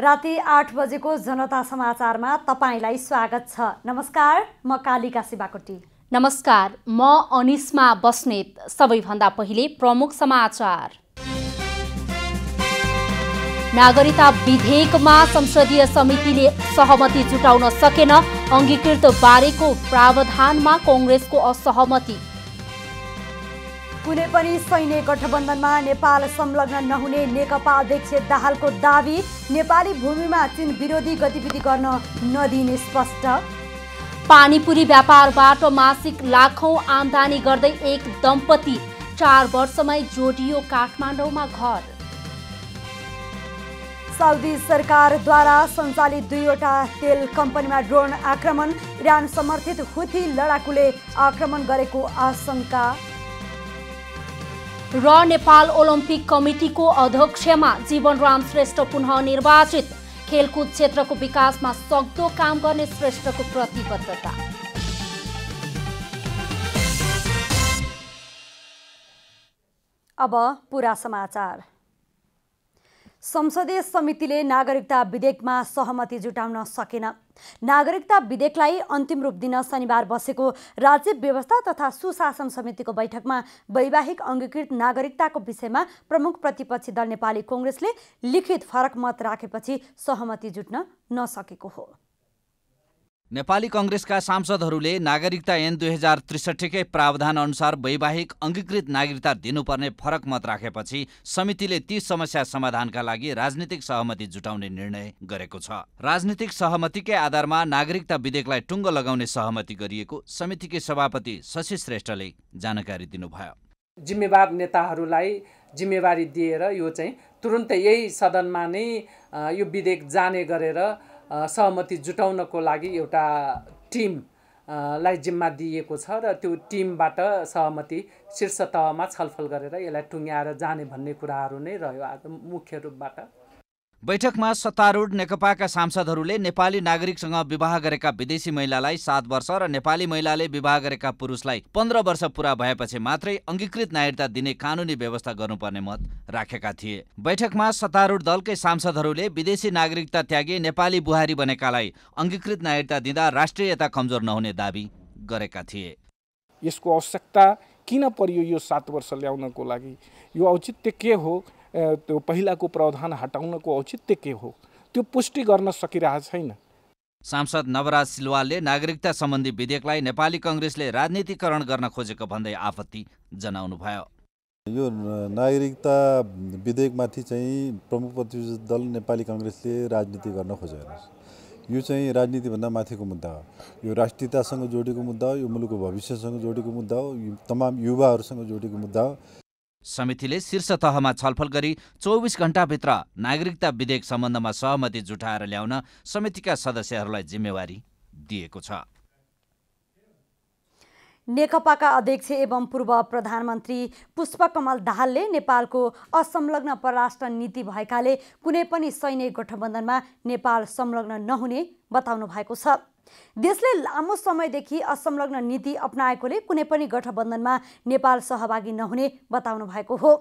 राति आठ बजेको जनता समाचारमा तपाईँलाई स्वागत छ नमस्कार म कालिका शिवाकोटी नमस्कार म अनिस्मा बस्नेत सबैभन्दा पहिले प्रमुख समाचार नागरिकता विधेयकमा संसदीय समितिले सहमति जुटाउन सकेन अङ्गीकृत बारेको प्रावधानमा कङ्ग्रेसको असहमति कुनै पनि सैन्य गठबन्धनमा नेपाल संलग्न नहुने नेकपा अध्यक्ष दाहालको दावी नेपाली भूमिमा चीन विरोधी गतिविधि गर्न नदिने स्पष्ट पानीपुरी व्यापारबाट मासिक लाखौँ आमदानी गर्दै एक दम्पति चार वर्षमै जोडियो काठमाडौँमा घर साउदी सरकारद्वारा सञ्चालित दुईवटा तेल कम्पनीमा ड्रोन आक्रमण इरान समर्थित हुथी लडाकुले आक्रमण गरेको आशंका र नेपाल ओलम्पिक कमिटीको अध्यक्षमा जीवनराम श्रेष्ठ पुनः निर्वाचित खेलकुद क्षेत्रको विकासमा सक्दो काम गर्ने श्रेष्ठको प्रतिबद्धता अब पुरा समाचार संसदीय समितिले नागरिकता विधेयकमा सहमति जुटाउन सकेन नागरिकता विधेयकलाई अन्तिम रूप दिन शनिबार बसेको राज्य व्यवस्था तथा सुशासन समितिको बैठकमा वैवाहिक अङ्गीकृत नागरिकताको विषयमा प्रमुख प्रतिपक्षी दल नेपाली कङ्ग्रेसले लिखित फरक मत राखेपछि सहमति जुट्न नसकेको हो नेपाली कङ्ग्रेसका सांसदहरूले नागरिकता ऐन दुई हजार त्रिसठीकै प्रावधानअनुसार वैवाहिक अङ्गीकृत नागरिकता दिनुपर्ने फरक मत राखेपछि समितिले ती समस्या समाधानका लागि राजनीतिक सहमति जुटाउने निर्णय गरेको छ राजनीतिक सहमतिकै आधारमा नागरिकता विधेयकलाई टुङ्गो लगाउने सहमति गरिएको समितिकै सभापति शशि श्रेष्ठले जानकारी दिनुभयो जिम्मेवार नेताहरूलाई जिम्मेवारी दिएर यो चाहिँ तुरुन्तै यही सदनमा नै यो विधेयक जाने गरेर सहमति जुटाउनको लागि एउटा टिम लाई जिम्मा दिएको छ र त्यो टिमबाट सहमति शीर्ष तहमा छलफल गरेर यसलाई टुङ्ग्याएर जाने भन्ने कुराहरू नै रह्यो आज मुख्य रूपबाट बैठकमा सत्तारूढ नेकपाका सांसदहरूले नेपाली नागरिकसँग विवाह गरेका विदेशी महिलालाई सात वर्ष र नेपाली महिलाले विवाह गरेका पुरुषलाई पन्ध्र वर्ष पुरा भएपछि मात्रै अङ्गीकृत नागरिकता दिने कानुनी व्यवस्था गर्नुपर्ने मत राखेका थिए बैठकमा सत्तारूढ दलकै सांसदहरूले विदेशी नागरिकता त्यागे नेपाली बुहारी बनेकालाई अङ्गीकृत नागरिकता दिँदा राष्ट्रियता कमजोर नहुने दावी गरेका थिए यसको आवश्यकता किन पर्यो यो सात वर्ष ल्याउनको लागि यो औचित्य के हो त्यो पहिलाको प्रावधान हटाउनको औचित्य के हो त्यो पुष्टि गर्न सकिरहेको छैन सांसद नवराज सिलवालले नागरिकता सम्बन्धी विधेयकलाई नेपाली कङ्ग्रेसले राजनीतिकरण गर्न खोजेको भन्दै आपत्ति जनाउनुभयो यो नागरिकता विधेयकमाथि चाहिँ प्रमुख प्रतिनिधि दल नेपाली कङ्ग्रेसले राजनीति गर्न खोज्यो यो चाहिँ राजनीतिभन्दा माथिको मुद्दा हो यो राष्ट्रियतासँग जोडेको मुद्दा हो यो मुलुकको भविष्यसँग जोडेको मुद्दा हो यो तमाम युवाहरूसँग जोडेको मुद्दा हो समितिले शीर्ष तहमा छलफल गरी चौबिस घण्टाभित्र नागरिकता विधेयक सम्बन्धमा सहमति जुटाएर ल्याउन समितिका सदस्यहरूलाई जिम्मेवारी दिएको छ नेकपाका अध्यक्ष एवं पूर्व प्रधानमन्त्री पुष्पकमल दाहालले नेपालको असंलग्न परराष्ट्र नीति भएकाले कुनै पनि सैन्य गठबन्धनमा नेपाल संलग्न नहुने बताउनु भएको छ देशले लामो समयदेखि असंलग्न नीति अप्नाएकोले कुनै पनि गठबन्धनमा नेपाल सहभागी नहुने बताउनु भएको हो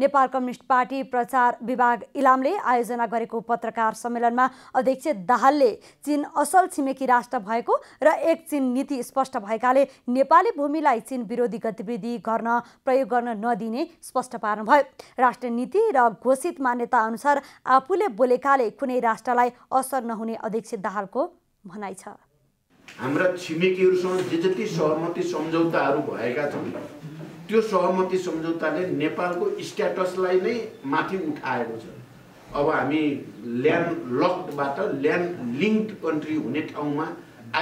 नेपाल कम्युनिस्ट पार्टी प्रचार विभाग इलामले आयोजना गरेको पत्रकार सम्मेलनमा अध्यक्ष दाहालले चीन असल छिमेकी राष्ट्र भएको र एक चीन नीति स्पष्ट भएकाले नेपाली भूमिलाई चीन विरोधी गतिविधि गर्न प्रयोग गर्न नदिने स्पष्ट पार्नुभयो राष्ट्र नीति र घोषित मान्यता अनुसार आफूले बोलेकाले कुनै राष्ट्रलाई असर नहुने अध्यक्ष दाहालको भनाइ छ हाम्रा छिमेकीहरूसँग जे जति सहमति सम्झौताहरू भएका छन् त्यो सहमति सम्झौताले नेपालको स्ट्याटसलाई नै माथि उठाएको छ अब हामी ल्यान्ड लकबाट ल्यान्ड लिङ्क कन्ट्री हुने ठाउँमा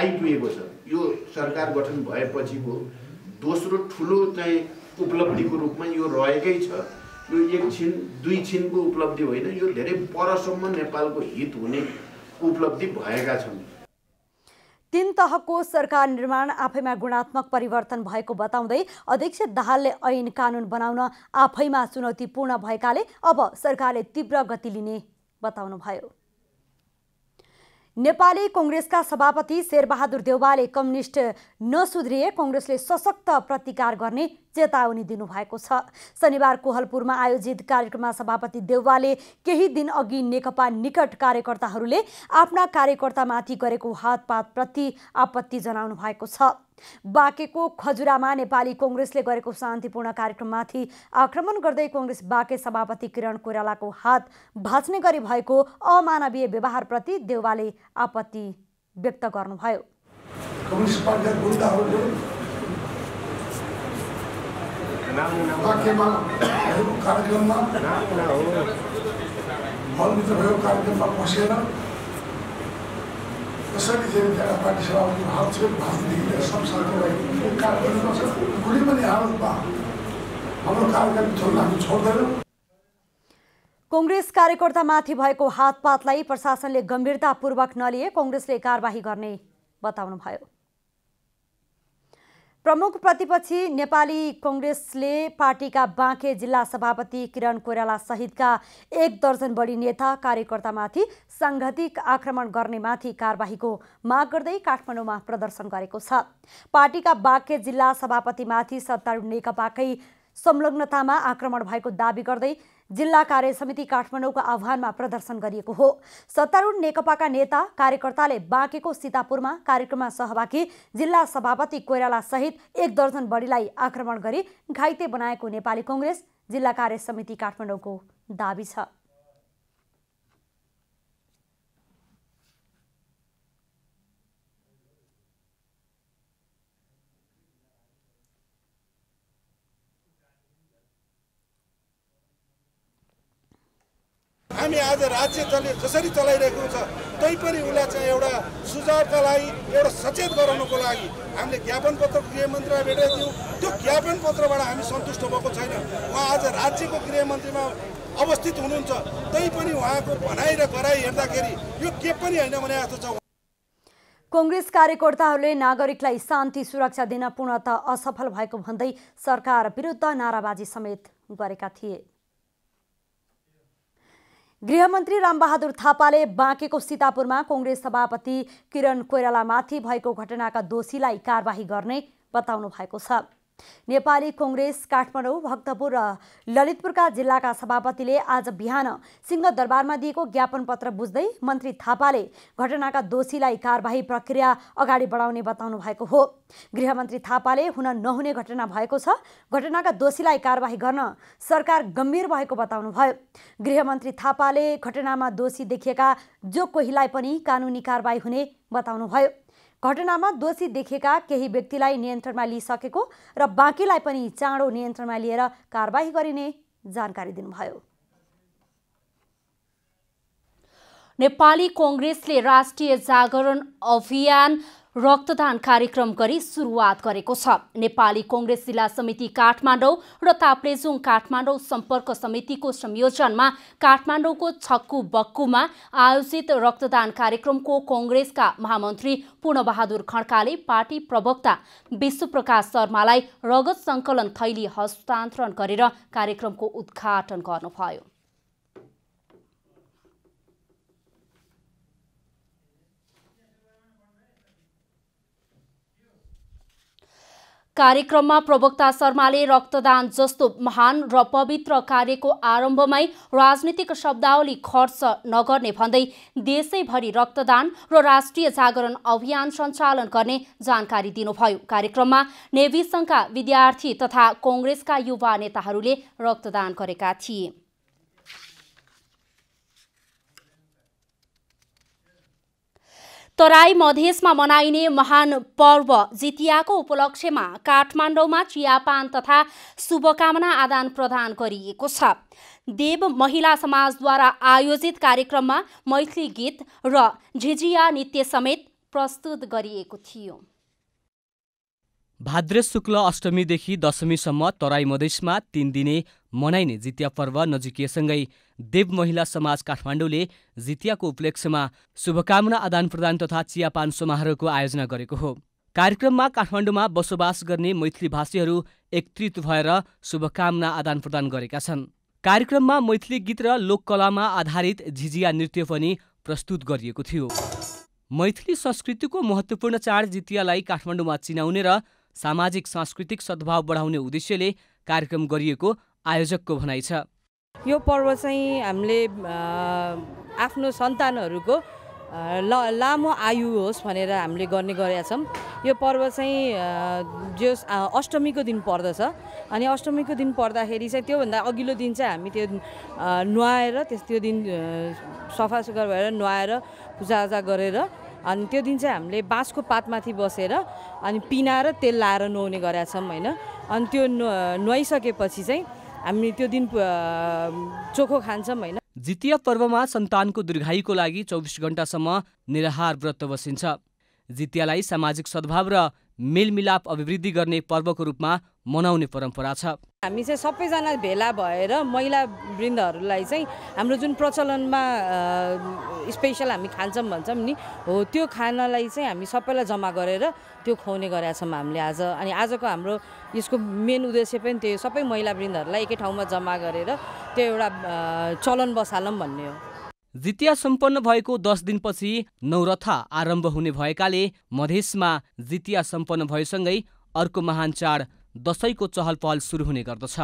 आइपुगेको छ यो सरकार गठन भएपछिको दोस्रो ठुलो चाहिँ उपलब्धिको रूपमा यो रहेकै छ यो एकछिन दुई छिनको उपलब्धि होइन यो धेरै परसम्म नेपालको हित हुने उपलब्धि भएका छन् तीन तहको सरकार निर्माण आफैमा गुणात्मक परिवर्तन भएको बताउँदै अध्यक्ष दाहालले ऐन कानुन बनाउन आफैमा चुनौतीपूर्ण भएकाले अब सरकारले तीव्र गति लिने बताउनुभयो नेपाली कङ्ग्रेसका सभापति शेरबहादुर देउवाले कम्युनिस्ट नसुध्रिए कङ्ग्रेसले सशक्त प्रतिकार गर्ने चेतावनी दिनुभएको छ शनिबार कोहलपुरमा आयोजित कार्यक्रममा सभापति देउवाले केही दिन अघि नेकपा निकट कार्यकर्ताहरूले आफ्ना कार्यकर्तामाथि गरेको हातपातप्रति आपत्ति जनाउनु भएको छ बाँकेको खजुरामा नेपाली कङ्ग्रेसले गरेको शान्तिपूर्ण कार्यक्रममाथि आक्रमण गर्दै कङ्ग्रेस बाँके सभापति किरण कोइरालाको हात भाँच्ने गरी भएको अमानवीय व्यवहारप्रति देउवाले आपत्ति व्यक्त गर्नुभयो कार्यक्रममा कसरी चाहिँ त्यहाँ पार्टी सभापति हाल छेउ भाषणदेखि लिएर संसारकोलाई काम गर्नुपर्छ कुनै पनि हालतमा हाम्रो कार्यक्रम छोड्न हामी छोड्दैनौँ कङ्ग्रेस कार्यकर्तामाथि भएको हातपातलाई प्रशासनले गम्भीरतापूर्वक नलिए कङ्ग्रेसले कारवाही गर्ने बताउनुभयो प्रमुख प्रतिपक्षी नेपाली कङ्ग्रेसले पार्टीका बाँके जिल्ला सभापति किरण कोइराला सहितका एक दर्जन बढी नेता कार्यकर्तामाथि साङ्घातिक आक्रमण गर्नेमाथि कारवाहीको माग गर्दै काठमाडौँमा प्रदर्शन गरेको छ पार्टीका बाँके जिल्ला सभापतिमाथि सत्तारूढ नेकपाकै संलग्नतामा आक्रमण भएको दावी गर्दै जिल्ला कार्य समिति काठमाडौँको आह्वानमा प्रदर्शन गरिएको हो सत्तारूढ नेकपाका नेता कार्यकर्ताले बाँकेको सीतापुरमा कार्यक्रममा सहभागी जिल्ला सभापति सहित एक दर्जन बढीलाई आक्रमण गरी घाइते बनाएको नेपाली कङ्ग्रेस जिल्ला कार्य समिति काठमाडौँको दावी छ हामी आज राज्य चले जसरी चलाइरहेको छ तैपनि उसलाई चाहिँ एउटा सुझावका लागि एउटा सचेत गराउनको लागि हामीले ज्ञापन पत्र गृहमन्त्रीलाई भेटेका थियौँ त्यो ज्ञापन पत्रबाट हामी सन्तुष्ट भएको छैन उहाँ आज राज्यको गृहमन्त्रीमा अवस्थित हुनुहुन्छ तैपनि उहाँको भनाइ र गराइ हेर्दाखेरि यो के पनि होइन भने जस्तो छ कङ्ग्रेस कार्यकर्ताहरूले नागरिकलाई शान्ति सुरक्षा दिन पूर्णत असफल भएको भन्दै सरकार विरुद्ध नाराबाजी समेत गरेका थिए गृहमन्त्री रामबहादुर थापाले बाँकेको सीतापुरमा कङ्ग्रेस सभापति किरण कोइरालामाथि भएको घटनाका दोषीलाई कारवाही गर्ने बताउनु भएको छ नेपाली कङ्ग्रेस काठमाडौँ भक्तपुर र ललितपुरका जिल्लाका सभापतिले आज बिहान सिंहदरबारमा दिएको ज्ञापन पत्र बुझ्दै मन्त्री थापाले घटनाका दोषीलाई कारवाही प्रक्रिया अगाडि बढाउने बताउनु भएको हो गृहमन्त्री थापाले हुन नहुने घटना भएको छ घटनाका दोषीलाई कारवाही गर्न सरकार गम्भीर भएको बताउनुभयो गृहमन्त्री थापाले घटनामा दोषी देखिएका जो कोहीलाई पनि कानुनी कारवाही हुने बताउनुभयो घटनामा दोषी देखेका केही व्यक्तिलाई नियन्त्रणमा लिइसकेको र बाँकीलाई पनि चाँडो नियन्त्रणमा लिएर कारवाही गरिने जानकारी दिनुभयो नेपाली कङ्ग्रेसले राष्ट्रिय जागरण अभियान रक्तदान कार्यक्रम गरी सुरुवात गरेको छ नेपाली कङ्ग्रेस जिल्ला समिति काठमाडौँ र ताप्लेजुङ काठमाडौँ सम्पर्क समितिको संयोजनमा काठमाडौँको छक्कु बक्कुमा आयोजित रक्तदान कार्यक्रमको कङ्ग्रेसका महामन्त्री पूर्णबहादुर खड्काले पार्टी प्रवक्ता विश्वप्रकाश शर्मालाई रगत सङ्कलन थैली हस्तान्तरण गरेर कार्यक्रमको उद्घाटन गर्नुभयो कार्यक्रममा प्रवक्ता शर्माले रक्तदान जस्तो महान र पवित्र कार्यको आरम्भमै राजनीतिक शब्दावली खर्च नगर्ने भन्दै देशैभरि रक्तदान र राष्ट्रिय जागरण अभियान सञ्चालन गर्ने जानकारी दिनुभयो कार्यक्रममा नेभी सङ्घका विद्यार्थी तथा कङ्ग्रेसका युवा नेताहरूले रक्तदान गरेका थिए तराई मधेसमा मनाइने महान पर्व जितियाको उपलक्ष्यमा काठमाडौँमा चियापान तथा शुभकामना आदान प्रदान गरिएको छ देव महिला समाजद्वारा आयोजित कार्यक्रममा मैथली गीत र झिझिया नृत्य समेत प्रस्तुत गरिएको थियो भाद्र शुक्ल अष्टमीदेखि दशमीसम्म तराई मधेसमा तिन दिने मनाइने जितिया पर्व नजिकिएसँगै देव महिला समाज काठमाडौँले जितियाको उपलक्ष्यमा शुभकामना आदान प्रदान तथा चियापान समारोहको आयोजना गरेको हो कार्यक्रममा काठमाडौँमा बसोबास गर्ने मैथिली भाषीहरू एकत्रित भएर शुभकामना आदान प्रदान गरेका छन् कार्यक्रममा मैथिली गीत र लोककलामा आधारित झिझिया नृत्य पनि प्रस्तुत गरिएको थियो मैथिली संस्कृतिको महत्त्वपूर्ण चाड जितियालाई काठमाडौँमा चिनाउने र सामाजिक सांस्कृतिक सद्भाव बढाउने उद्देश्यले कार्यक्रम गरिएको आयोजकको भनाइ छ यो पर्व चाहिँ हामीले आफ्नो सन्तानहरूको ल लामो आयु होस् भनेर हामीले गर्ने गरेका छौँ यो पर्व चाहिँ जो अष्टमीको दिन पर्दछ अनि अष्टमीको दिन पर्दाखेरि चाहिँ त्योभन्दा अघिल्लो दिन चाहिँ हामी त्यो नुहाएर त्यस त्यो दिन सफा सुग्घर भएर नुहाएर पूजाआजा गरेर अनि त्यो दिन चाहिँ हामीले बाँसको पातमाथि बसेर अनि पिनाएर तेल लाएर नुहाउने गरेका छौँ होइन अनि त्यो नुहाइसकेपछि चाहिँ हामी त्यो दिन चोखो खान्छौँ होइन जितिया पर्वमा सन्तानको दीर्घायुको लागि चौबिस घन्टासम्म निराहार व्रत बसिन्छ जितियालाई सामाजिक सद्भाव र मेलमिलाप अभिवृद्धि गर्ने पर्वको रूपमा मनाउने परम्परा छ हामी चाहिँ सबैजना भेला भएर महिला वृन्दहरूलाई चाहिँ हाम्रो जुन प्रचलनमा स्पेसल हामी खान्छौँ भन्छौँ नि हो त्यो खानालाई चाहिँ हामी सबैलाई जम्मा गरेर त्यो खुवाउने गरेका छौँ हामीले आज अनि आजको हाम्रो यसको मेन उद्देश्य पनि त्यो सबै महिला वृन्दहरूलाई एकै ठाउँमा जम्मा गरेर त्यो एउटा चलन बसालौँ भन्ने हो जितिया सम्पन्न भएको दस दिनपछि नौरथा आरम्भ हुने भएकाले मधेसमा जितिया सम्पन्न भएसँगै अर्को महान चाड दसैँको चहलपहल सुरु हुने गर्दछ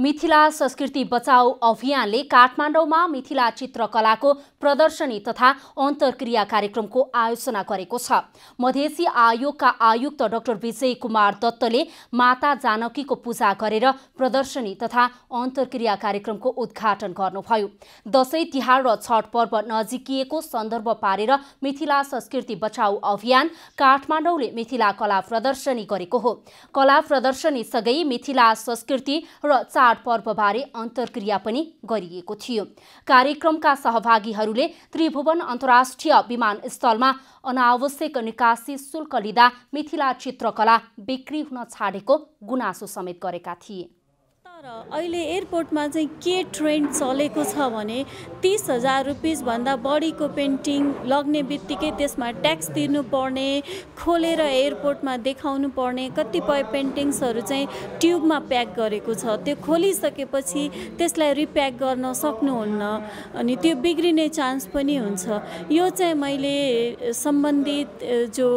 मिथिला संस्कृति बचाऊ अभियानले काठमाडौँमा मिथिला चित्रकलाको प्रदर्शनी तथा अन्तर्क्रिया कार्यक्रमको आयोजना गरेको छ मधेसी आयोगका आयुक्त डाक्टर विजय कुमार दत्तले माता जानकीको पूजा गरेर प्रदर्शनी तथा अन्तर्क्रिया कार्यक्रमको उद्घाटन गर्नुभयो दसैँ तिहार र छठ पर्व नजिकिएको सन्दर्भ पारेर मिथिला संस्कृति बचाऊ अभियान काठमाडौँले मिथिला कला प्रदर्शनी गरेको हो कला प्रदर्शनी प्रदर्शनीसँगै मिथिला संस्कृति र चाडपर्वबारे अन्तर्क्रिया पनि गरिएको थियो कार्यक्रमका सहभागीहरूले त्रिभुवन अन्तर्राष्ट्रिय विमानस्थलमा अनावश्यक निकासी शुल्क लिँदा मिथिला चित्रकला बिक्री हुन छाडेको गुनासो समेत गरेका थिए तर अहिले एयरपोर्टमा चाहिँ के ट्रेन्ड चलेको छ भने तिस हजार रुपिसभन्दा बढीको पेन्टिङ लग्ने बित्तिकै त्यसमा ट्याक्स तिर्नुपर्ने खोलेर एयरपोर्टमा देखाउनु पर्ने कतिपय पेन्टिङ्सहरू चाहिँ ट्युबमा प्याक गरेको छ त्यो खोलिसकेपछि त्यसलाई रिप्याक गर्न सक्नुहुन्न अनि त्यो बिग्रिने चान्स पनि हुन्छ यो चाहिँ मैले सम्बन्धित जो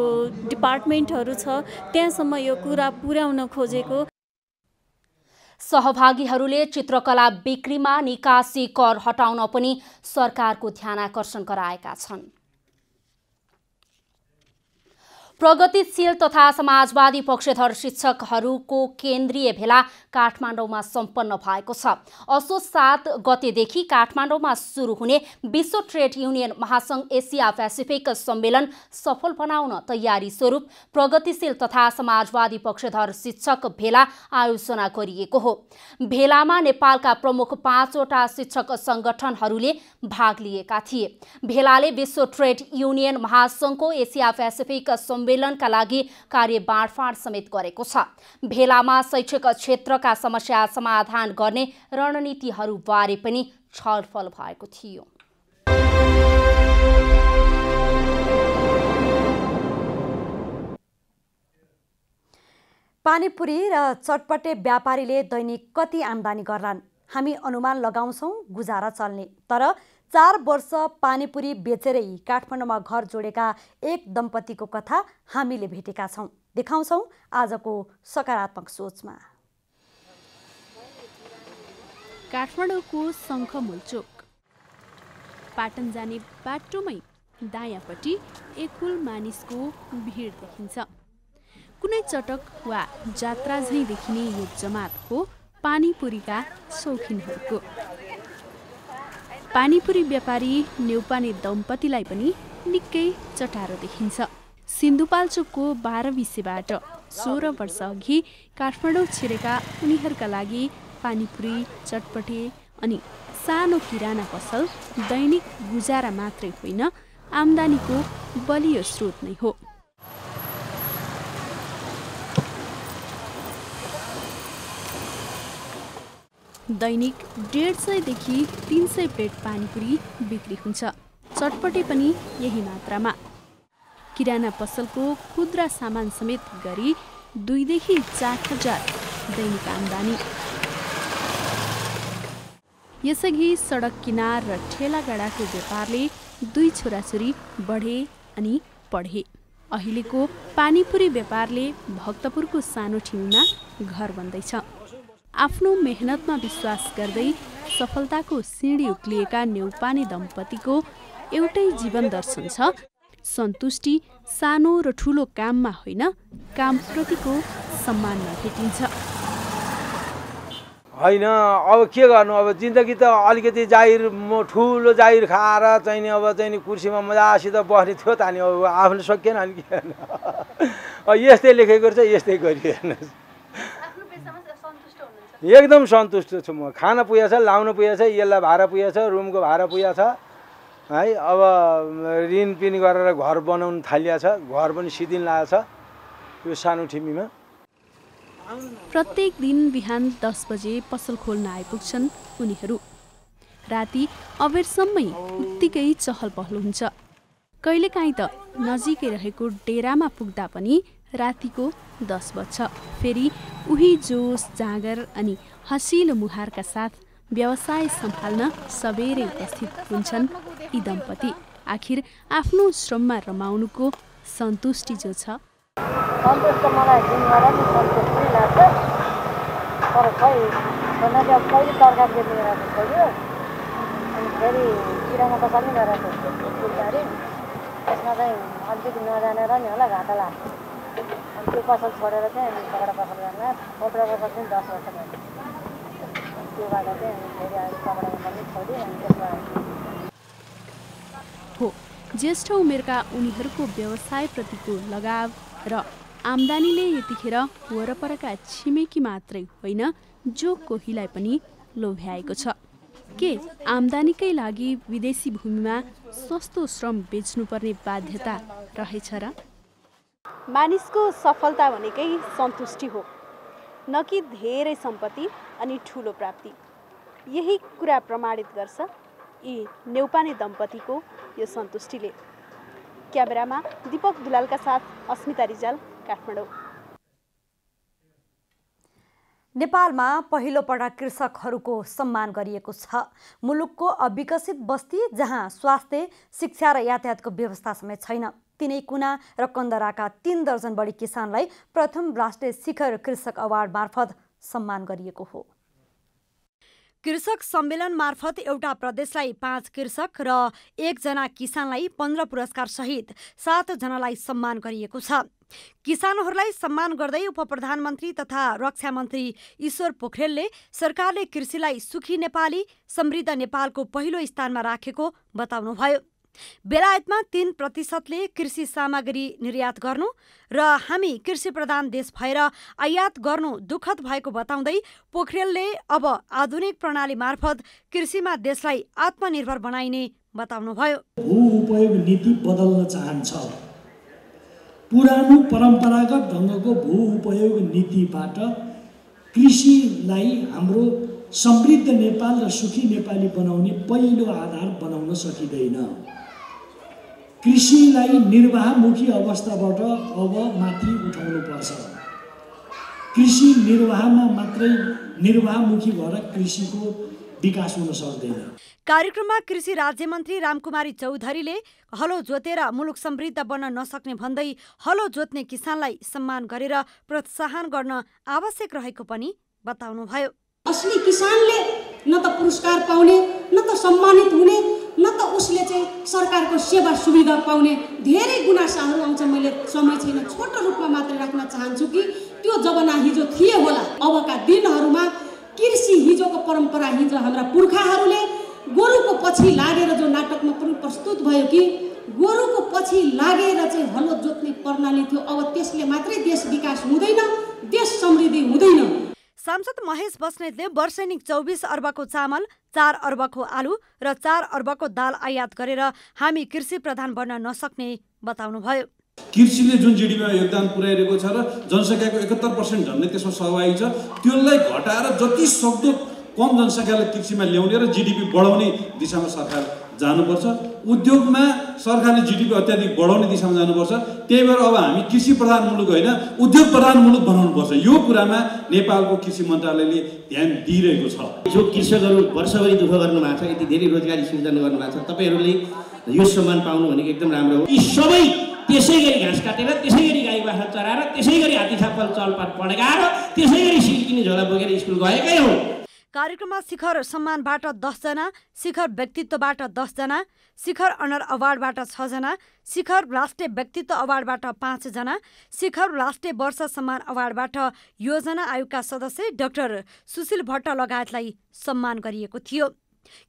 डिपार्टमेन्टहरू छ त्यहाँसम्म यो कुरा पुर्याउन खोजेको सहभागीहरूले चित्रकला बिक्रीमा निकासी कर हटाउन पनि सरकारको ध्यानाकर्षण गराएका छन् प्रगतिशील तथा समाजवादी पक्षधर शिक्षकहरूको केन्द्रीय भेला काठमाडौँमा सम्पन्न भएको छ असो सात गतेदेखि काठमाडौँमा सुरु हुने विश्व ट्रेड युनियन महासङ्घ एसिया पेसिफिक सम्मेलन सफल बनाउन तयारी स्वरूप प्रगतिशील तथा समाजवादी पक्षधर शिक्षक भेला आयोजना गरिएको हो भेलामा नेपालका प्रमुख पाँचवटा शिक्षक सङ्गठनहरूले भाग लिएका थिए भेलाले विश्व ट्रेड युनियन महासङ्घको एसिया पेसिफिक सम्मेलन सम्मेलनका लागि कार्य बाँडफाँड समेत गरेको छ भेलामा शैक्षिक क्षेत्रका समस्या समाधान गर्ने रणनीतिहरूबारे पनि छलफल भएको थियो पानीपुरी र चटपटे व्यापारीले दैनिक कति आम्दानी गर्लान् हामी अनुमान लगाउँछौँ गुजारा चल्ने तर चार वर्ष पानीपुरी बेचेरै काठमाडौँमा घर जोडेका एक दम्पतिको कथा हामीले भेटेका छौँ देखाउँछौँ आजको सकारात्मक सोचमा काठमाडौँको शङ्खमुलचोक पाटन जाने बाटोमै दायाँपट्टि एकुल मानिसको भिड देखिन्छ कुनै चटक वा जात्रा झैँ देखिने यो जमातको पानीपुरीका शौखिनहरूको पानीपुरी व्यापारी नेउपानी दम्पतिलाई पनि निकै चटारो देखिन्छ सिन्धुपाल्चोकको बाह्रविसेबाट सोह्र वर्ष अघि काठमाडौँ छिरेका उनीहरूका लागि पानीपुरी चटपटे अनि सानो किराना पसल दैनिक गुजारा मात्रै होइन आम्दानीको बलियो स्रोत नै हो दैनिक डेढ सयदेखि तिन सय प्लेट पानीपुरी बिक्री हुन्छ चटपटे पनि यही मात्रामा किराना पसलको खुद्रा सामान समेत गरी दुईदेखि चार हजार दैनिक आम्दानी यसअघि सडक किनार र गडाको व्यापारले दुई छोराछोरी बढे अनि पढे अहिलेको पानीपुरी व्यापारले भक्तपुरको सानो ठिउमा घर बन्दैछ आफ्नो मेहनतमा विश्वास गर्दै सफलताको सिँढी उक्लिएका न्यौपानी दम्पतिको एउटै जीवन दर्शन छ सन्तुष्टि सानो र ठुलो काममा होइन कामप्रतिको सम्मानमा भेटिन्छ होइन अब के गर्नु अब जिन्दगी त अलिकति जाहिर म ठुलो जाहिर खाएर चाहिँ नि अब चाहिँ नि कुर्सीमा मजासित बस्ने थियो त अनि अब आफूले सकिएन अनि के यस्तै लेखेको रहेछ यस्तै गरिहेर्नुहोस् एकदम सन्तुष्ट छु म खान पुगेको छ लाउन पुगेको छ यसलाई भाडा पुगेको रुमको भाडा पुगेको है अब पिन गरेर घर बनाउनु थालिया छ घर पनि सिदिन लागेको छ यो सानो ठिमीमा प्रत्येक दिन बिहान दस बजे पसल खोल्न आइपुग्छन् उनीहरू राति अबेरसम्मै उत्तिकै चहल पहल हुन्छ कहिलेकाहीँ त नजिकै रहेको डेरामा पुग्दा पनि रातिको दस बज्छ फेरि उही जोस जाँगर अनि हँसिलो मुहारका साथ व्यवसाय सम्हाल्न सबेरै उपस्थित हुन्छन् यी दम्पति आखिर आफ्नो श्रममा रमाउनुको सन्तुष्टि जो छ त्यसमा चाहिँ अलिकति नजानेर नि होला घाटा लाग्छ पसल छोडेर चाहिँ हामी कपडा पसल जाँदा कपडा पसल चाहिँ दस वर्ष भयो त्यो बाटो चाहिँ हामी फेरि अहिले कपडा पसल छोड्यो अनि त्यसबाट हो ज्येष्ठ उमेरका उनीहरूको व्यवसायप्रतिको लगाव र आम्दानीले यतिखेर वरपरका छिमेकी मात्रै होइन जो कोहीलाई पनि लोभ्याएको छ के आम्दानीकै लागि विदेशी भूमिमा सस्तो श्रम बेच्नुपर्ने बाध्यता रहेछ र मानिसको सफलता भनेकै सन्तुष्टि हो न कि धेरै सम्पत्ति अनि ठुलो प्राप्ति यही कुरा प्रमाणित गर्छ यी नेउपाने दम्पतिको यो सन्तुष्टिले क्यामेरामा दीपक दुलालका साथ अस्मिता रिजाल काठमाडौँ नेपालमा पहिलोपटक कृषकहरूको सम्मान गरिएको छ मुलुकको अविकसित बस्ती जहाँ स्वास्थ्य शिक्षा र यातायातको व्यवस्था समेत छैन तिनै कुना र कन्दराका तीन दर्जन बढी किसानलाई प्रथम राष्ट्रिय शिखर कृषक अवार्ड मार्फत सम्मान गरिएको हो कृषक सम्मेलन मार्फत एउटा प्रदेशलाई पाँच कृषक र एकजना किसानलाई पन्ध्र पुरस्कारसहित सातजनालाई सम्मान गरिएको छ किसानहरूलाई सम्मान गर्दै उप प्रधानमन्त्री तथा रक्षा मन्त्री ईश्वर पोखरेलले सरकारले कृषिलाई सुखी नेपाली समृद्ध नेपालको पहिलो स्थानमा राखेको बताउनुभयो बेलायतमा तीन प्रतिशतले कृषि सामग्री निर्यात गर्नु र हामी कृषि प्रधान देश भएर आयात गर्नु दुःखद भएको बताउँदै पोखरेलले अब आधुनिक प्रणाली मार्फत कृषिमा देशलाई आत्मनिर्भर बनाइने बताउनुभयो भू उपयोग नीति बदल्न चाहन्छ पुरानो परम्परागत ढङ्गको भू उपयोग नीतिबाट कृषिलाई हाम्रो समृद्ध नेपाल र सुखी नेपाली बनाउने पहिलो आधार बनाउन सकिँदैन कृषिलाई निर्वाहमुखी अवस्थाबाट अब माथि उठाउनुपर्छ कृषि निर्वाहमा मात्रै निर्वाहमुखी भएर कृषिको विकास हुन सक्दैन कार्यक्रममा कृषि राज्य मन्त्री रामकुमारी चौधरीले हलो जोतेर मुलुक समृद्ध बन्न नसक्ने भन्दै हलो जोत्ने किसानलाई सम्मान गरेर प्रोत्साहन गर्न आवश्यक रहेको पनि बताउनुभयो असली किसानले न त पुरस्कार पाउने न त सम्मानित हुने उसले चाहिँ सरकारको सेवा सुविधा पाउने धेरै गुनासाहरू आउँछ मैले समय छैन छोटो रूपमा मात्र राख्न चाहन्छु कि त्यो जमाना हिजो थिए होला अबका दिनहरूमा कृषि हिजोको परम्परा हिजो हाम्रा पुर्खाहरूले गोरुको पछि लागेर जो नाटकमा पनि प्रस्तुत भयो कि गोरुको पछि लागेर चाहिँ हलो जोत्ने प्रणाली थियो अब त्यसले मात्रै देश विकास हुँदैन देश समृद्धि हुँदैन सांसद महेश बस्नेतले वर्षेनिक चौबिस अर्बको चामल चार अर्बको आलु र चार अर्बको दाल आयात गरेर हामी कृषि प्रधान बन्न नसक्ने बताउनुभयो कृषिले जुन जिडिपीमा योगदान पुर्याइरहेको छ र जनसङ्ख्याको एकहत्तर पर्सेन्ट झन्डै त्यसमा सहभागी छ त्यसलाई घटाएर जति सक्दो कम जनसङ्ख्यालाई कृषिमा ल्याउने र जिडिपी बढाउने दिशामा सरकार जानुपर्छ उद्योगमा सरकारले जिडिपी अत्याधिक बढाउने दिशामा जानुपर्छ त्यही भएर अब हामी कृषि प्रधान मुलुक होइन उद्योग प्रधान मुलुक बनाउनुपर्छ यो कुरामा नेपालको कृषि मन्त्रालयले ध्यान दिइरहेको छ जो कृषकहरू वर्षभरि दुःख गर्नुभएको छ यति धेरै रोजगारी सिर्जना गर्नुभएको छ तपाईँहरूले यो सम्मान पाउनु भनेको एकदम राम्रो हो यी सबै त्यसै गरी घाँस काटेर त्यसै गरी गाई बाख्रा चराएर त्यसै गरी हात्ती थापल चलपात पड्काएर त्यसै गरी सिल्किने झोला बोकेर स्कुल गएकै हो कार्यक्रममा शिखर सम्मानबाट दसजना शिखर व्यक्तित्वबाट दसजना शिखर अनर अवार्डबाट छजना शिखर राष्ट्रिय व्यक्तित्व अवार्डबाट पाँचजना शिखर राष्ट्रिय वर्ष सम्मान अवार्डबाट योजना आयोगका सदस्य डाक्टर सुशील भट्ट लगायतलाई सम्मान गरिएको थियो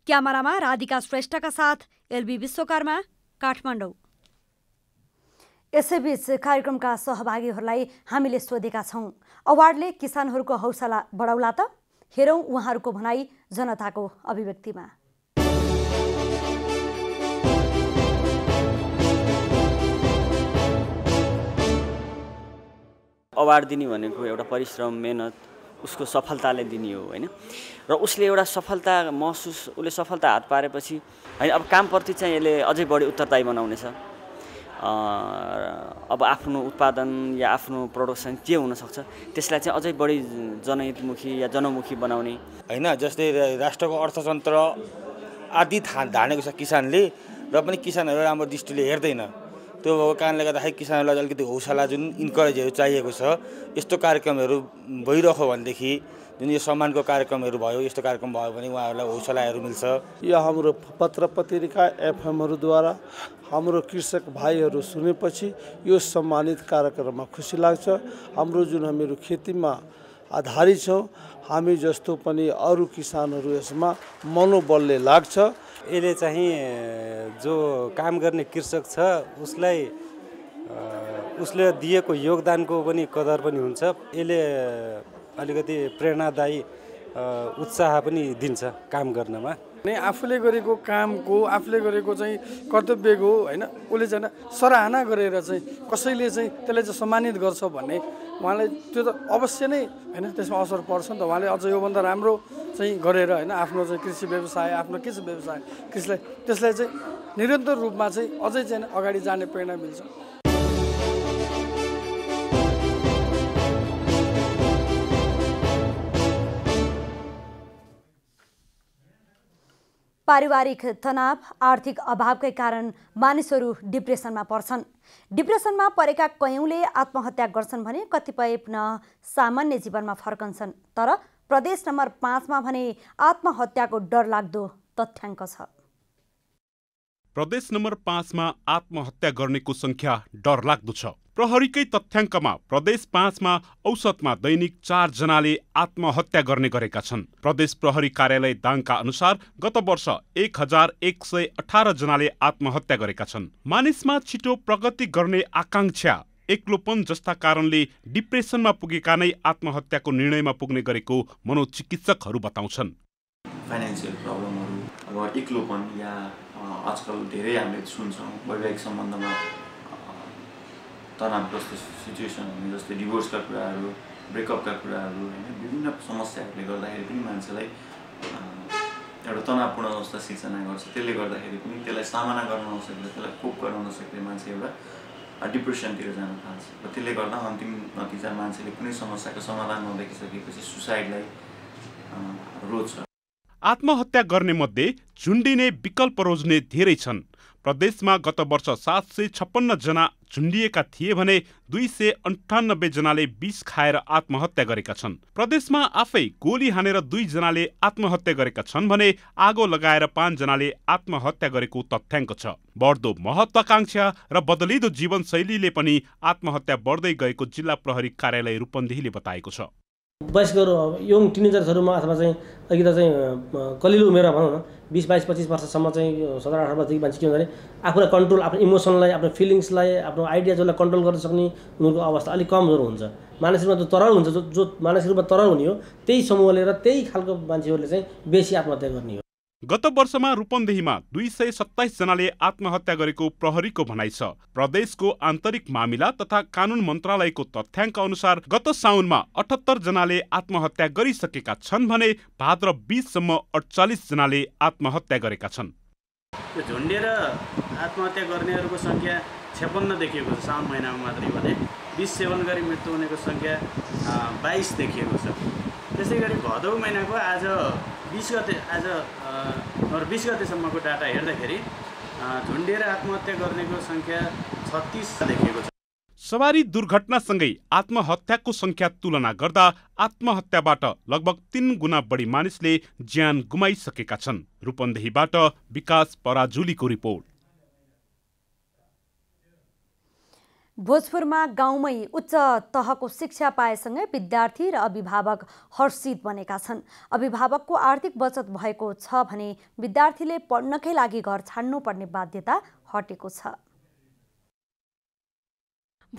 क्यामेरामा राधिका श्रेष्ठका साथ एलबी विश्वकर्मा काठमाडौँ यसैबीच कार्यक्रमका सहभागीहरूलाई हामीले सोधेका छौँ अवार्डले किसानहरूको हौसला बढाउला त हेरौँ उहाँहरूको भनाई जनताको अभिव्यक्तिमा अवार्ड दिने भनेको एउटा परिश्रम मेहनत उसको सफलताले दिने हो होइन र उसले एउटा सफलता महसुस उसले सफलता हात पारेपछि होइन अब कामप्रति चाहिँ यसले अझै बढी उत्तरदायी बनाउनेछ अब आफ्नो उत्पादन या आफ्नो प्रडक्सन के हुनसक्छ त्यसलाई चाहिँ अझै बढी जनहितमुखी या जनमुखी बनाउने होइन जस्तै राष्ट्रको अर्थतन्त्र आदि था धानेको छ किसानले र पनि किसानहरू राम्रो दृष्टिले हेर्दैन त्यो भएको कारणले गर्दाखेरि किसानहरूलाई अलिकति हौसला जुन इन्करेजहरू चाहिएको छ यस्तो कार्यक्रमहरू भइरह्यो भनेदेखि जुन यो सम्मानको कार्यक्रमहरू भयो यस्तो कार्यक्रम भयो भने उहाँहरूलाई हौसलाहरू मिल्छ यो हाम्रो पत्र पत्रिका एफएमहरूद्वारा हाम्रो कृषक भाइहरू सुनेपछि यो सम्मानित कार्यक्रममा खुसी लाग्छ हाम्रो जुन हामीहरू खेतीमा आधारित छौँ हामी जस्तो पनि अरू किसानहरू यसमा मनोबलले लाग्छ यसले चाहिँ जो काम गर्ने कृषक छ उसलाई उसले दिएको योगदानको पनि कदर पनि हुन्छ यसले अलिकति प्रेरणादायी उत्साह पनि दिन्छ काम गर्नमा नै आफूले गरेको कामको आफूले गरेको चाहिँ कर्तव्यको होइन उसले चाहिँ सराहना गरेर चाहिँ कसैले चाहिँ त्यसलाई चाहिँ सम्मानित गर्छ भन्ने उहाँलाई त्यो त अवश्य नै होइन त्यसमा असर पर्छ नि त उहाँले अझ योभन्दा राम्रो चाहिँ गरेर होइन आफ्नो चाहिँ कृषि व्यवसाय आफ्नो कृषि व्यवसाय कृषिलाई त्यसलाई चाहिँ निरन्तर रूपमा चाहिँ अझै चाहिँ अगाडि जाने प्रेरणा मिल्छ पारिवारिक तनाव आर्थिक अभावकै कारण मानिसहरू डिप्रेसनमा पर्छन् डिप्रेसनमा परेका कयौँले आत्महत्या गर्छन् भने कतिपय पुनः सामान्य जीवनमा फर्कन्छन् तर प्रदेश नम्बर पाँचमा भने आत्महत्याको डरलाग्दो तथ्याङ्क छ प्रदेश नम्बर पाँचमा आत्महत्या गर्नेको सङ्ख्या डरलाग्दो छ प्रहरीकै तथ्याङ्कमा प्रदेश पाँचमा औसतमा दैनिक जनाले आत्महत्या गर्ने गरेका छन् प्रदेश प्रहरी कार्यालय दाङका अनुसार गत वर्ष एक हजार एक सय अठारजनाले आत्महत्या गरेका छन् मानिसमा छिटो प्रगति गर्ने आकाङ्क्षा एक्लोपन जस्ता कारणले डिप्रेसनमा पुगेका नै आत्महत्याको निर्णयमा पुग्ने गरेको मनोचिकित्सकहरू बताउँछन् फाइनेन्सियल प्रब्लमहरू अब एक्लोपन या आजकल धेरै हामीले सुन्छौँ वैवाहिक सम्बन्धमा तनाव जस्तो सिचुएसन हुने जस्तै डिभोर्सका कुराहरू ब्रेकअपका कुराहरू होइन विभिन्न समस्याहरूले गर्दाखेरि पनि मान्छेलाई एउटा तनावपूर्ण अवस्था सिर्जना गर्छ त्यसले गर्दाखेरि पनि त्यसलाई सामना गर्न नसक्दा त्यसलाई कोप गर्न नसक्ने मान्छे एउटा डिप्रेसनतिर जान थाल्छ र त्यसले गर्दा अन्तिम नतिजा मान्छेले कुनै समस्याको समाधान नदेखिसकेपछि सुसाइडलाई रोज्छ आत्महत्या गर्नेमध्ये झुन्डिने विकल्प रोज्ने धेरै छन् प्रदेशमा गत वर्ष सात सय छप्पन्नजना झुन्डिएका थिए भने दुई सय अन्ठानब्बेजनाले विष खाएर आत्महत्या गरेका छन् प्रदेशमा आफै गोली हानेर दुईजनाले आत्महत्या गरेका छन् भने आगो लगाएर पाँचजनाले आत्महत्या गरेको तथ्याङ्क छ बढ्दो महत्वाकांक्षा र बदलिदो जीवनशैलीले पनि आत्महत्या बढ्दै गएको जिल्ला प्रहरी कार्यालय रूपन्देहीले बताएको छ वयस्कहरू यङ टिनेजर्सहरूमा अथवा चाहिँ अघि त चाहिँ कलिलो उमेर भनौँ न बिस बाइस पच्चिस वर्षसम्म चाहिँ सत्र अठार वर्षदेखि मान्छे के भने आफूलाई कन्ट्रोल आफ्नो इमोसनलाई आफ्नो फिलिङ्सलाई आफ्नो आइडियाजहरूलाई कन्ट्रोल गर्न सक्ने उनीहरूको अवस्था अलिक कमजोर हुन्छ मानसिक रूपमा जो तरल हुन्छ जो जो मानसिक रूपमा तरल हुने हो त्यही समूहले र त्यही खालको मान्छेहरूले चाहिँ बेसी आत्महत्या गर्ने हो गत वर्षमा रूपन्देहीमा दुई सय सत्ताइसजनाले आत्महत्या गरेको प्रहरीको भनाइ छ प्रदेशको आन्तरिक मामिला तथा कानून मन्त्रालयको तथ्याङ्क अनुसार गत साउनमा अठहत्तर जनाले आत्महत्या गरिसकेका छन् भने भाद्र बिससम्म अडचालिस जनाले आत्महत्या गरेका छन् झुन्डेर आत्महत्या गर्नेहरूको सङ्ख्या छेपन्न देखिएको छ साउन महिनामा मात्रै भने बिस सेवन गरी मृत्यु हुनेको सङ्ख्या बाइस देखिएको छ त्यसै गरी भदौ महिनाको आज बिस गते आज बिस गतेसम्मको डाटा हेर्दाखेरि झुन्डिएर आत्महत्या गर्नेको सङ्ख्या छत्तिस देखिएको छ सवारी दुर्घटनासँगै आत्महत्याको सङ्ख्या तुलना गर्दा आत्महत्याबाट लगभग तीन गुणा बढी मानिसले ज्यान गुमाइसकेका छन् रूपन्देहीबाट विकास पराजुलीको रिपोर्ट भोजपुरमा गाउँमै उच्च तहको शिक्षा पाएसँगै विद्यार्थी र अभिभावक हर्षित बनेका छन् अभिभावकको आर्थिक बचत भएको छ भने विद्यार्थीले पढ्नकै लागि घर छाड्नुपर्ने बाध्यता हटेको छ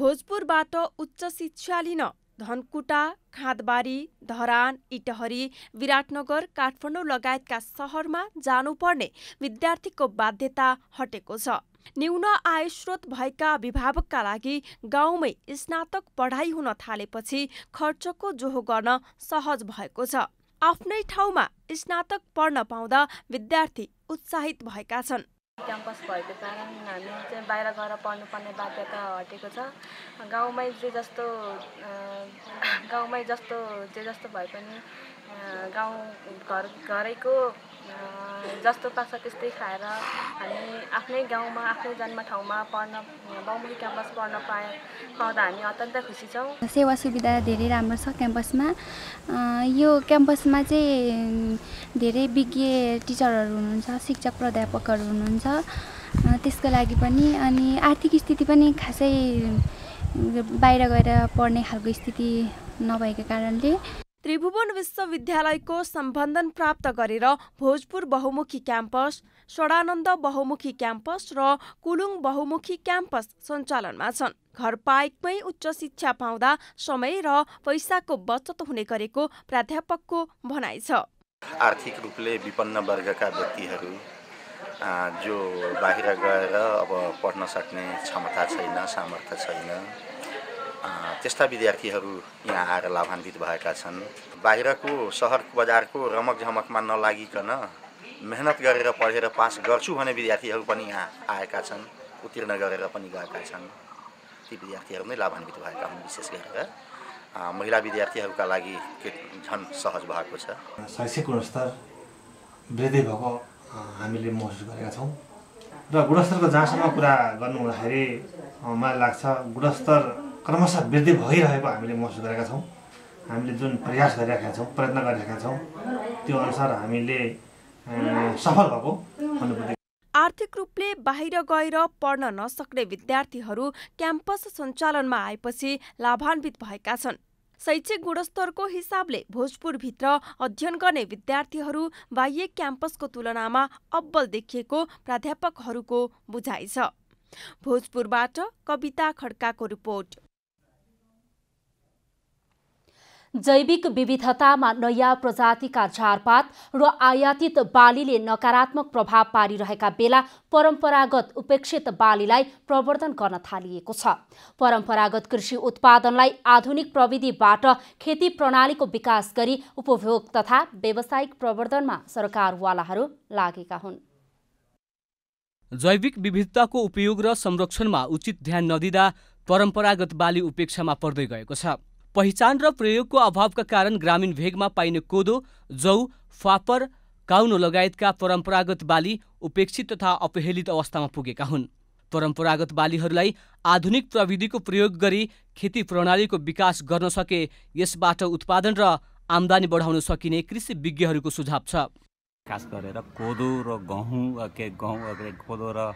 भोजपुरबाट उच्च शिक्षा लिन धनकुटा खाँदबारी धरान इटहरी विराटनगर काठमाडौँ लगायतका सहरमा जानुपर्ने विद्यार्थीको बाध्यता हटेको छ न्यून आयस्रोत भएका अभिभावकका लागि गाउँमै स्नातक पढाइ हुन थालेपछि खर्चको जोहो गर्न सहज भएको छ आफ्नै ठाउँमा स्नातक पढ्न पाउँदा विद्यार्थी उत्साहित भएका छन् क्याम्पस भएको कारण हामी चाहिँ बाहिर गएर पढ्नुपर्ने बाध्यता हटेको छ गाउँमै जे जस्तो गाउँमै जस्तो जे जस्तो भए पनि गाउँ घर घरैको जस्तो पाक्छ त्यस्तै खाएर हामी आफ्नै गाउँमा आफ्नै जन्म ठाउँमा पढ्न बाहुबली क्याम्पस पढ्न पाए पाउँदा हामी अत्यन्त खुसी छौँ सेवा सुविधा धेरै राम्रो छ क्याम्पसमा यो क्याम्पसमा चाहिँ धेरै विज्ञ टिचरहरू हुनुहुन्छ शिक्षक प्राध्यापकहरू हुनुहुन्छ त्यसको लागि पनि अनि आर्थिक स्थिति पनि खासै बाहिर गएर पढ्ने खालको स्थिति नभएको कारणले त्रिभुवन विश्वविद्यालयको सम्बन्धन प्राप्त गरेर भोजपुर बहुमुखी क्याम्पस सडानन्द बहुमुखी क्याम्पस र कुलुङ बहुमुखी क्याम्पस सञ्चालनमा छन् घर पाएकमै उच्च शिक्षा पाउँदा समय र पैसाको बचत हुने गरेको प्राध्यापकको भनाइ छ आर्थिक रूपले विपन्न वर्गका व्यक्तिहरू जो बाहिर गएर अब पढ्न सक्ने क्षमता छैन सामर्थ्य छैन त्यस्ता विद्यार्थीहरू यहाँ आएर लाभान्वित भएका छन् बाहिरको सहर बजारको रमक झमकमा नलागिकन मेहनत गरेर पढेर पास गर्छु भने विद्यार्थीहरू पनि यहाँ आएका छन् उत्तीर्ण गरेर पनि गएका छन् ती विद्यार्थीहरू नै लाभान्वित भएका हुन् विशेष गरेर महिला विद्यार्थीहरूका लागि के झन् सहज भएको छ शैक्षिक गुणस्तर वृद्धि भएको हामीले महसुस गरेका छौँ र गुणस्तरको जहाँसम्म कुरा गर्नु हुँदाखेरि मलाई लाग्छ गुणस्तर क्रमशः वृद्धि भइरहेको हामीले महसुस गरेका छौँ हामीले जुन प्रयास गरिरहेका छौँ प्रयत्न गरिरहेका छौँ त्यो अनुसार हामीले सफल भएको अनुभूति आर्थिक रूपले बाहिर गएर पढ्न नसक्ने विद्यार्थीहरू क्याम्पस सञ्चालनमा आएपछि लाभान्वित भएका छन् शैक्षिक गुणस्तरको हिसाबले भोजपुरभित्र अध्ययन गर्ने विद्यार्थीहरू बाह्य क्याम्पसको तुलनामा अब्बल देखिएको प्राध्यापकहरूको बुझाइ छ भोजपुरबाट कविता खड्काको रिपोर्ट जैविक विविधतामा नयाँ प्रजातिका झारपात र आयातित बालीले नकारात्मक प्रभाव पारिरहेका बेला परम्परागत उपेक्षित बालीलाई प्रवर्धन गर्न थालिएको छ परम्परागत कृषि उत्पादनलाई आधुनिक प्रविधिबाट खेती प्रणालीको विकास गरी उपभोग तथा व्यावसायिक प्रवर्धनमा सरकारवालाहरू लागेका हुन् जैविक विविधताको उपयोग र संरक्षणमा उचित ध्यान नदिँदा परम्परागत बाली उपेक्षामा पर्दै गएको छ पहिचान र प्रयोगको अभावका कारण ग्रामीण भेगमा पाइने कोदो जौ फापर काउनो लगायतका परम्परागत बाली उपेक्षित तथा अपहेलित अवस्थामा पुगेका हुन् परम्परागत बालीहरूलाई आधुनिक प्रविधिको प्रयोग गरी खेती प्रणालीको विकास गर्न सके यसबाट उत्पादन र आमदानी बढाउन सकिने कृषि विज्ञहरूको सुझाव छ खास गरेर कोदो र गहुँ के गहुँ कोदो र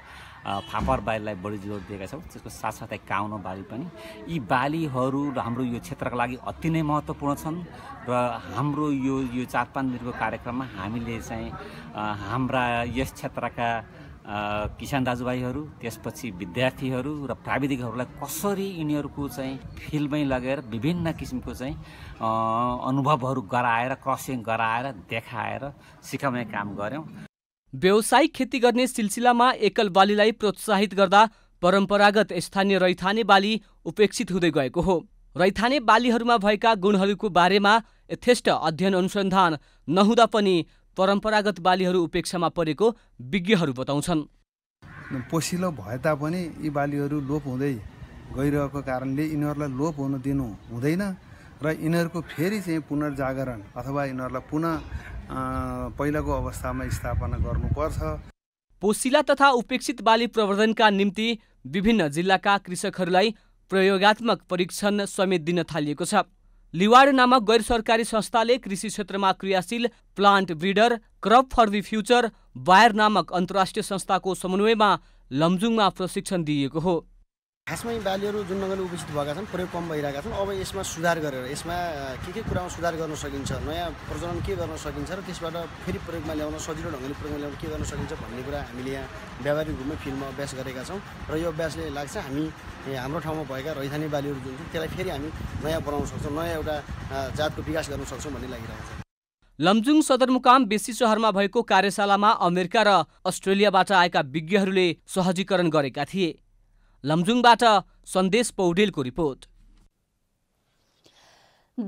फापर बालीलाई बढी जोड दिएका छौँ त्यसको साथसाथै काउनो बाली पनि यी बालीहरू हाम्रो यो क्षेत्रका लागि अति नै महत्त्वपूर्ण छन् र हाम्रो यो यो चार पाँच दिनको कार्यक्रममा हामीले चाहिँ हाम्रा यस क्षेत्रका किसान दाजुभाइहरू त्यसपछि विद्यार्थीहरू र प्राविधिकहरूलाई कसरी यिनीहरूको चाहिँ फिल्डमै लगेर विभिन्न किसिमको चाहिँ अनुभवहरू गराएर क्रसिङ गराएर देखाएर सिकाउने काम गऱ्यौँ व्यावसायिक खेती गर्ने सिलसिलामा एकल बालीलाई प्रोत्साहित गर्दा परम्परागत स्थानीय रैथाने बाली उपेक्षित हुँदै गएको हो रैथाने बालीहरूमा भएका गुणहरूको बारेमा यथेष्ट अध्ययन अनुसन्धान नहुँदा पनि परम्परागत बालीहरू उपेक्षामा परेको विज्ञहरू बताउँछन् पोसिलो भए तापनि यी बालीहरू लोप हुँदै गइरहेको कारणले यिनीहरूलाई लोप हुन दिनु हुँदैन र यिनीहरूको फेरि चाहिँ पुनर्जागरण अथवा यिनीहरूलाई पुनः पहिलाको अवस्थामा स्थापना गर्नुपर्छ पोसिला तथा उपेक्षित बाली प्रवर्धनका निम्ति विभिन्न जिल्लाका कृषकहरूलाई प्रयोगत्मक परीक्षण समेत दिन थालिएको छ लिवाड नामक गैर सरकारी संस्थाले कृषि क्षेत्रमा क्रियाशील plant breeder crop for the future Bayer नामक अन्तर्राष्ट्रिय संस्थाको समन्वयमा लमजुङमा प्रशिक्षण दिइएको हो खासमै बालीहरू जुन ढङ्गले उपस्थित भएका छन् प्रयोग कम भइरहेका छन् अब यसमा सुधार गरेर यसमा के के कुरामा सुधार गर्न सकिन्छ नयाँ प्रजनन के गर्न सकिन्छ र त्यसबाट फेरि प्रयोगमा ल्याउन सजिलो ढङ्गले प्रयोगमा ल्याउन के गर्न सकिन्छ भन्ने कुरा हामीले यहाँ व्यावहारिक रूपमा फिल्डमा अभ्यास गरेका छौँ र यो अभ्यासले लाग्छ हामी हाम्रो ठाउँमा भएका रैथाने बालीहरू जुन छन् त्यसलाई फेरि हामी नयाँ बनाउन सक्छौँ नयाँ एउटा जातको विकास गर्न सक्छौँ भन्ने लागिरहेको छ लमजुङ सदरमुकाम बेसी सहरमा भएको कार्यशालामा अमेरिका र अस्ट्रेलियाबाट आएका विज्ञहरूले सहजीकरण गरेका थिए लमजुङबाट सन्देश पौडेलको रिपोर्ट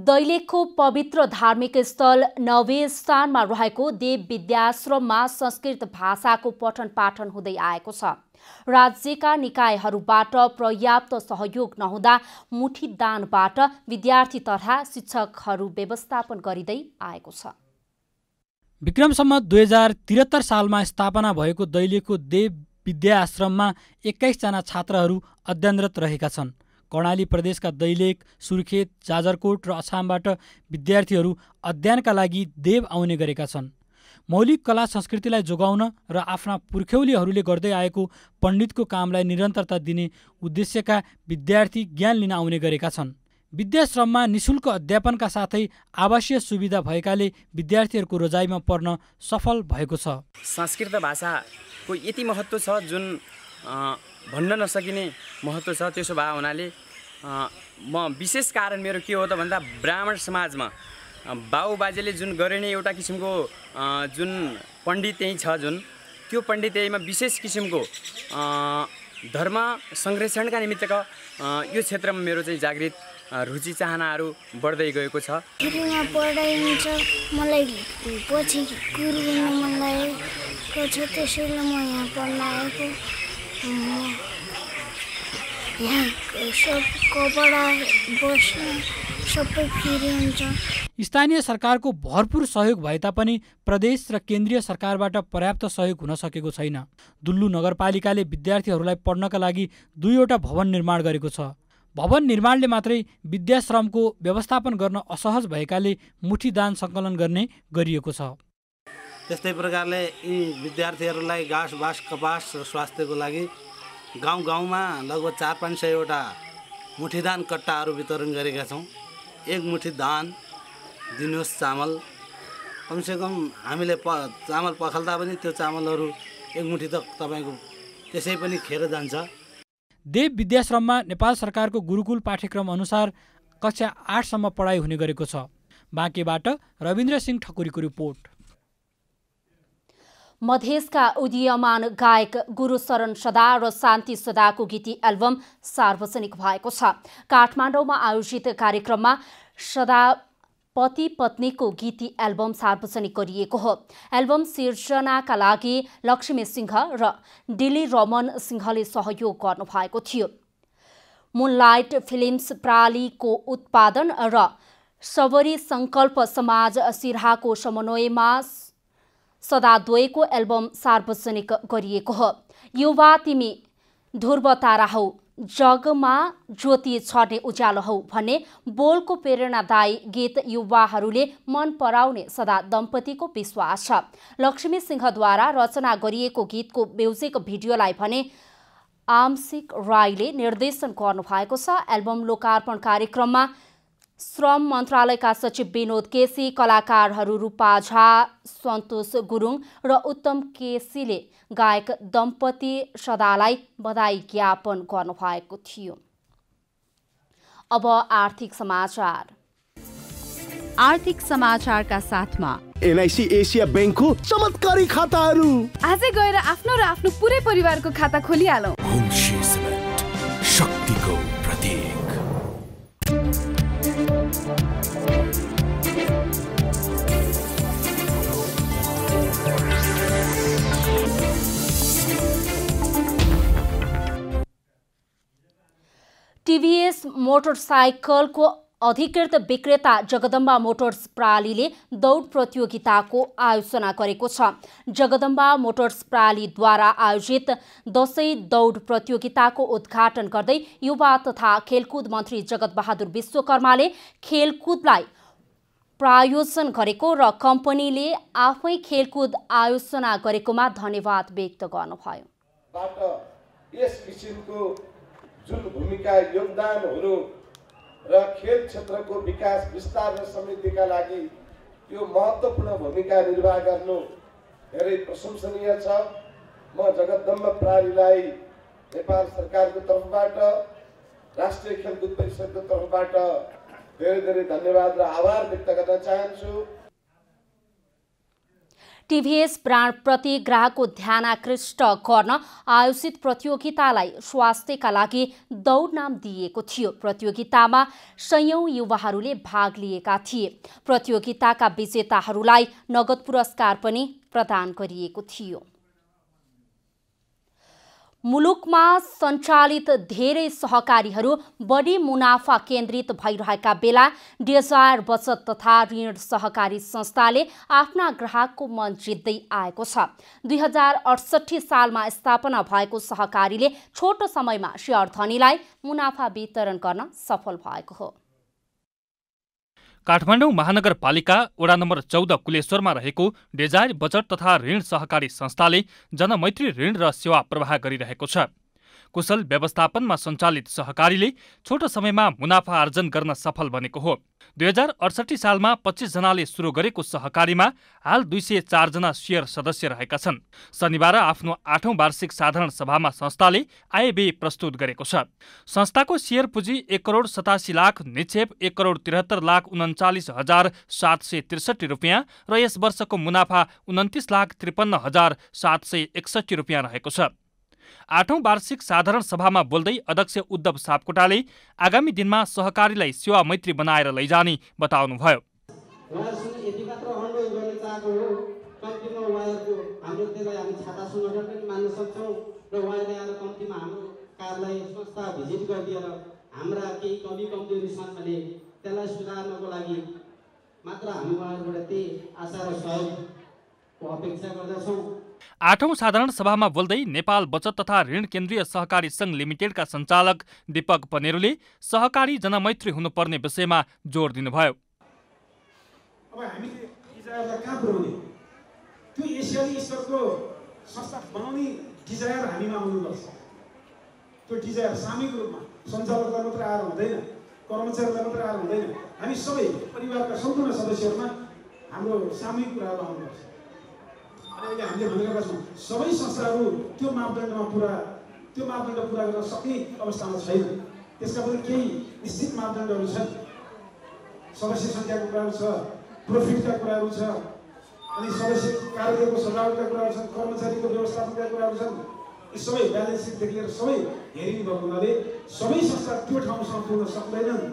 दैलेखको पवित्र धार्मिक स्थल नवे स्थानमा रहेको देव विद्याश्रममा संस्कृत भाषाको पठन पाठन हुँदै आएको छ राज्यका निकायहरूबाट पर्याप्त सहयोग नहुँदा मुठी दानबाट विद्यार्थी तथा शिक्षकहरू व्यवस्थापन गरिँदै आएको छ विक्रमसम्म दुई हजार त्रिहत्तर सालमा स्थापना भएको दैलेखको देव आश्रममा एक्काइसजना छात्रहरू अध्ययनरत रहेका छन् कर्णाली प्रदेशका दैलेख सुर्खेत जाजरकोट र असामबाट विद्यार्थीहरू अध्ययनका लागि देव आउने गरेका छन् मौलिक कला संस्कृतिलाई जोगाउन र आफ्ना पुर्ख्यौलीहरूले गर्दै आएको पण्डितको कामलाई निरन्तरता दिने उद्देश्यका विद्यार्थी ज्ञान लिन आउने गरेका छन् विद्याश्रममा निशुल्क अध्यापनका साथै आवासीय सुविधा भएकाले विद्यार्थीहरूको रोजाइमा पर्न सफल भएको छ संस्कृत भाषाको यति महत्त्व छ जुन भन्न नसकिने महत्त्व छ त्यसो भए हुनाले म विशेष कारण मेरो के हो त भन्दा ब्राह्मण समाजमा बाबुबाजेले जुन गरिने एउटा किसिमको जुन पण्डित त्यहीँ छ जुन त्यो पण्डित त्यहीमा विशेष किसिमको धर्म संरक्षणका निमित्तका यो क्षेत्रमा मेरो चाहिँ जागृत रुचि चाहनाहरू बढ्दै गएको छ स्थानीय सरकारको भरपूर सहयोग भए तापनि प्रदेश र केन्द्रीय सरकारबाट पर्याप्त सहयोग हुन सकेको छैन दुल्लु नगरपालिकाले विद्यार्थीहरूलाई पढ्नका लागि दुईवटा भवन निर्माण गरेको छ भवन निर्माणले मात्रै विद्याश्रमको व्यवस्थापन गर्न असहज भएकाले मुठी दान सङ्कलन गर्ने गरिएको छ त्यस्तै प्रकारले यी विद्यार्थीहरूलाई घाँस बाँस कपास र स्वास्थ्यको लागि गाउँ गाउँमा लगभग चार पाँच सयवटा दान कट्टाहरू वितरण गरेका छौँ एक मुठी दान दिनुहोस् चामल कमसेकम हामीले प चामल पखाल्दा पनि त्यो चामलहरू एक मुठी त तपाईँको त्यसै पनि खेर जान्छ देव विद्याश्रममा नेपाल सरकारको गुरुकुल पाठ्यक्रम अनुसार कक्षा आठसम्म पढाइ हुने गरेको छ बाँकेबाट रविन्द्र सिंह ठकुरीको रिपोर्ट मधेसका उदीयमान गायक शरण सदा र शान्ति सदाको गीती एल्बम सार्वजनिक भएको छ काठमाडौँमा आयोजित कार्यक्रममा सदा पति पत्नीको गीती एल्बम सार्वजनिक गरिएको हो एल्बम सिर्जनाका लागि लक्ष्मी सिंह र डिली रमन सिंहले सहयोग गर्नुभएको थियो मुनलाइट फिल्म्स प्रालीको उत्पादन र सबरी सङ्कल्प समाज सिरहाको समन्वयमा सदाद्वयको एल्बम सार्वजनिक गरिएको हो युवा तिमी ध्रुव तारा हौ जगमा ज्योति छर्ने उज्यालो हौ भन्ने बोलको प्रेरणादायी गीत युवाहरूले मन पराउने सदा दम्पतिको विश्वास छ लक्ष्मी सिंहद्वारा रचना गरिएको गीतको म्युजिक भिडियोलाई भने आंशिक राईले निर्देशन गर्नुभएको छ एल्बम लोकार्पण कार्यक्रममा श्रम मन्त्रालयका सचिव विनोद केसी कलाकारहरू रूपा झा सन्तोष गुरुङ र उत्तम केसीले गायक दम्पति सदालाई बधाई ज्ञापन गर्नुभएको थियो अब आर्थिक समाचार आर्थिक समाचारका साथमा एनआइसी एसिया ब्याङ्कको चमत्कारी खाताहरू आजै गएर आफ्नो र आफ्नो पुरै परिवारको खाता खोलिहालौँ टिभिएस मोटरसाइकलको अधिकृत विक्रेता जगदम्बा मोटर्स प्रालीले दौड प्रतियोगिताको आयोजना गरेको छ जगदम्बा मोटर्स प्रालीद्वारा आयोजित दसैँ दौड प्रतियोगिताको उद्घाटन गर्दै युवा तथा खेलकुद मन्त्री जगतबहादुर विश्वकर्माले खेलकुदलाई प्रायोजन गरेको र कम्पनीले आफै खेलकुद आयोजना गरेकोमा धन्यवाद व्यक्त गर्नुभयो जुन भूमिका योगदानहरू र खेल क्षेत्रको विकास विस्तार र समृद्धिका लागि यो महत्त्वपूर्ण भूमिका निर्वाह गर्नु धेरै प्रशंसनीय छ म जगदम्ब प्रारीलाई नेपाल सरकारको तर्फबाट राष्ट्रिय खेलकुद परिषदको तर्फबाट धेरै धेरै धन्यवाद र आभार व्यक्त गर्न चाहन्छु टिभीएस ब्रान्डप्रति ग्राहकको ध्यान आकृष्ट गर्न आयोजित प्रतियोगितालाई स्वास्थ्यका लागि दौड नाम दिइएको थियो प्रतियोगितामा सयौं युवाहरूले भाग लिएका थिए प्रतियोगिताका विजेताहरूलाई नगद पुरस्कार पनि प्रदान गरिएको थियो मुलुकमा सञ्चालित धेरै सहकारीहरू बढी मुनाफा केन्द्रित भइरहेका बेला डेजायर बचत तथा ऋण सहकारी संस्थाले आफ्ना ग्राहकको मन जित्दै आएको छ दुई हजार अडसठी सालमा स्थापना भएको सहकारीले छोटो समयमा सेयर धनीलाई मुनाफा वितरण गर्न सफल भएको हो काठमाडौँ महानगरपालिका वडा नम्बर चौध कुलेश्वरमा रहेको डेजायर बचत तथा ऋण सहकारी संस्थाले जनमैत्री ऋण र सेवा प्रवाह गरिरहेको छ कुशल व्यवस्थापनमा सञ्चालित सहकारीले छोटो समयमा मुनाफा आर्जन गर्न सफल बनेको हो दुई हजार अडसठी सालमा पच्चिसजनाले सुरु गरेको सहकारीमा हाल दुई सय चारजना सेयर सदस्य रहेका छन् शनिबार आफ्नो आठौँ वार्षिक साधारण सभामा संस्थाले आय व्यय प्रस्तुत गरेको छ संस्थाको सेयर पुँजी एक करोड सतासी लाख निक्षेप एक करोड त्रिहत्तर लाख उन्चालिस हजार सात सय त्रिसठी रुपियाँ र यस वर्षको मुनाफा उन्तिस लाख त्रिपन्न हजार सात सय एकसठी रुपियाँ रहेको छ आठौं वार्षिक साधारण सभामा बोल्दै अध्यक्ष उद्धव सापकोटाले आगामी दिनमा सहकारीलाई सेवा मैत्री बनाएर लैजाने बताउनुभयो हाम्रा केही कमी कमजोरी त्यसलाई लागि मात्र हामी उहाँहरूबाट त्यही आशा र सहयोगको अपेक्षा गर्दछौँ आठौं साधारण सभामा बोल्दै नेपाल बचत तथा ऋण केन्द्रीय सहकारी संघ लिमिटेडका सञ्चालक दीपक पनेरुले सहकारी जनमैत्री हुनुपर्ने विषयमा जोड दिनुभयो कर्मचारीलाई मात्र आएर हुँदैन हामी सबै परिवारका सम्पूर्ण सदस्यहरूमा हाम्रो सामूहिक कुराहरू आउनुपर्छ अनि अहिले हामीले भनिरहेका छौँ सबै संस्थाहरू त्यो मापदण्डमा पुरा त्यो मापदण्ड पुरा गर्न सक्ने अवस्थामा छैन त्यसका पनि केही निश्चित मापदण्डहरू छन् सदस्य सङ्ख्याको कुराहरू छ प्रफिटका कुराहरू छ अनि सदस्य कार्यको सजावटका कुराहरू छन् कर्मचारीको व्यवस्थापनका कुराहरू छन् यी सबै ब्यालेन्स सिटदेखि लिएर सबै हेरिने भएको हुनाले सबै संस्था त्यो ठाउँसम्म पुग्न सक्दैनन्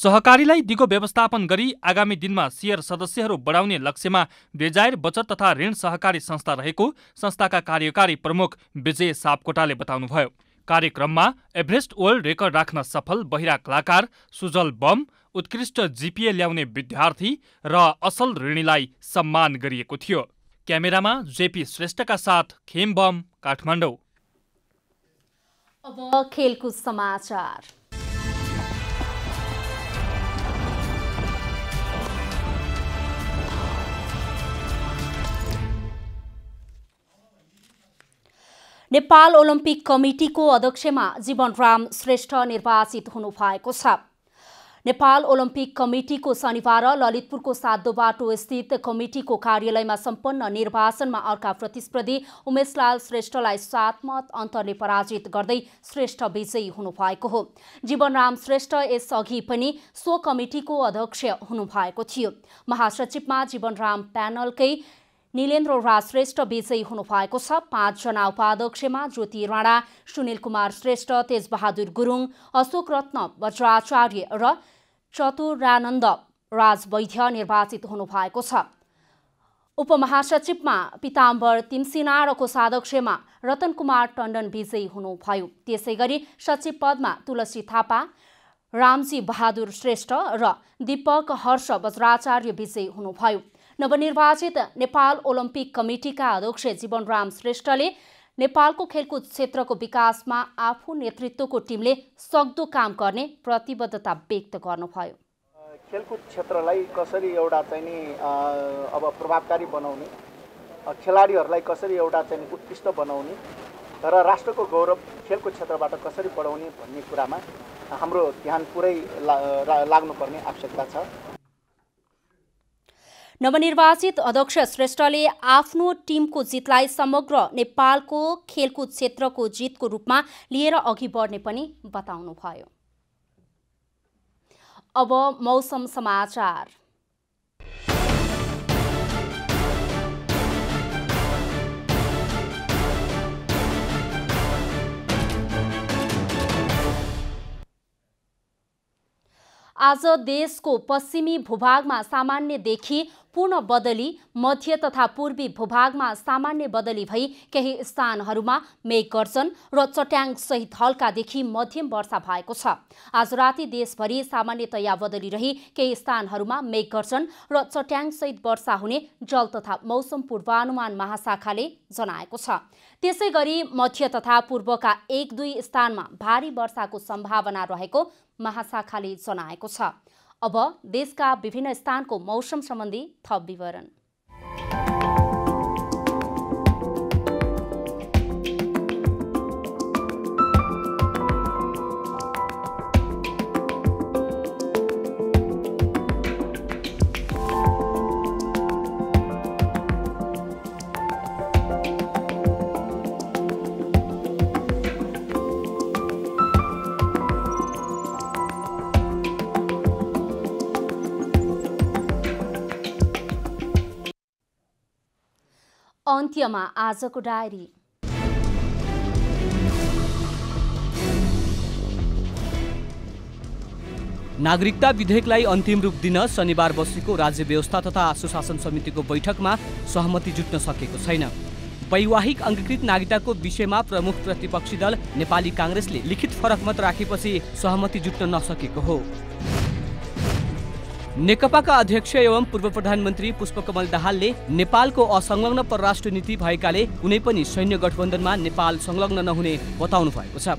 सहकारीलाई दिगो व्यवस्थापन गरी आगामी दिनमा सेयर सदस्यहरू बढाउने लक्ष्यमा बेजायर बचत तथा ऋण सहकारी संस्था रहेको संस्थाका कार्यकारी प्रमुख विजय सापकोटाले बताउनुभयो कार्यक्रममा एभरेस्ट वर्ल्ड रेकर्ड राख्न सफल बहिरा कलाकार सुजल बम उत्कृष्ट जिपिए ल्याउने विद्यार्थी र असल ऋणीलाई सम्मान गरिएको थियो क्यामेरामा जेपी श्रेष्ठका साथ खेम बम काठमाडौँ नेपाल ओलम्पिक कमिटीको अध्यक्षमा जीवनराम श्रेष्ठ निर्वाचित हुनु भएको छ नेपाल ओलम्पिक कमिटीको शनिबार ललितपुरको साधोबाटो स्थित कमिटीको कार्यालयमा सम्पन्न निर्वाचनमा अर्का प्रतिस्पर्धी उमेशलाल श्रेष्ठलाई मत अन्तरले पराजित गर्दै श्रेष्ठ विजयी हुनुभएको हो जीवनराम श्रेष्ठ यसअघि पनि सो कमिटीको अध्यक्ष हुनुभएको थियो महासचिवमा जीवनराम प्यानलकै निलेन्द्र राज श्रेष्ठ विजयी हुनुभएको छ पाँचजना उपाध्यक्षमा ज्योति राणा सुनिल कुमार श्रेष्ठ तेजबहादुर गुरुङ अशोक रत्न वज्राचार्य र चतुरानन्द राज वैद्य निर्वाचित हुनुभएको छ उपमहासचिवमा पिताम्बर तिमसिना र कोषाध्यक्षमा रतन कुमार टन्डन विजयी हुनुभयो त्यसै गरी सचिव पदमा तुलसी थापा रामजी बहादुर श्रेष्ठ र दीपक हर्ष वज्राचार्य विजयी हुनुभयो नवनिर्वाचित नेपाल ओलम्पिक कमिटीका अध्यक्ष जीवनराम श्रेष्ठले नेपालको खेलकुद क्षेत्रको विकासमा आफू नेतृत्वको टिमले सक्दो काम गर्ने प्रतिबद्धता व्यक्त गर्नुभयो खेलकुद क्षेत्रलाई कसरी एउटा चाहिँ नि अब प्रभावकारी बनाउने खेलाडीहरूलाई कसरी एउटा चाहिँ उत्कृष्ट बनाउने र राष्ट्रको गौरव खेलकुद क्षेत्रबाट कसरी बढाउने भन्ने कुरामा हाम्रो ध्यान पुरै लाग्नुपर्ने आवश्यकता छ नवनिर्वाचित अध्यक्ष श्रेष्ठले आफ्नो टिमको जितलाई समग्र नेपालको खेलकुद क्षेत्रको जितको रूपमा लिएर अघि बढ्ने पनि बताउनुभयो अब मौसम समाचार आज देशको पश्चिमी भूभागमा सामान्यदेखि पूर्ण बदली मध्य तथा पूर्वी भूभागमा सामान्य बदली भई केही स्थानहरूमा मेघ गर्छन् र सहित हल्कादेखि मध्यम वर्षा भएको छ आज राति देशभरि सामान्यतया बदली रही केही स्थानहरूमा मेघ गर्छन् र सहित वर्षा हुने जल तथा मौसम पूर्वानुमान महाशाखाले जनाएको छ त्यसै गरी मध्य तथा पूर्वका एक दुई स्थानमा भारी वर्षाको सम्भावना रहेको महाशाखाले जनाएको छ अब देशका विभिन्न स्थानको मौसम सम्बन्धी थप विवरण अन्त्यमा आजको डायरी नागरिकता विधेयकलाई अन्तिम रूप दिन शनिबार बसेको राज्य व्यवस्था तथा सुशासन समितिको बैठकमा सहमति जुट्न सकेको छैन वैवाहिक अङ्गीकृत नागरिकताको विषयमा प्रमुख प्रतिपक्षी दल नेपाली काङ्ग्रेसले लिखित फरक मत राखेपछि सहमति जुट्न नसकेको हो नेकपाका अध्यक्ष एवं पूर्व प्रधानमन्त्री पुष्पकमल दाहालले नेपालको असंलग्न परराष्ट्र नीति भएकाले कुनै पनि सैन्य गठबन्धनमा नेपाल संलग्न नहुने बताउनु भएको छ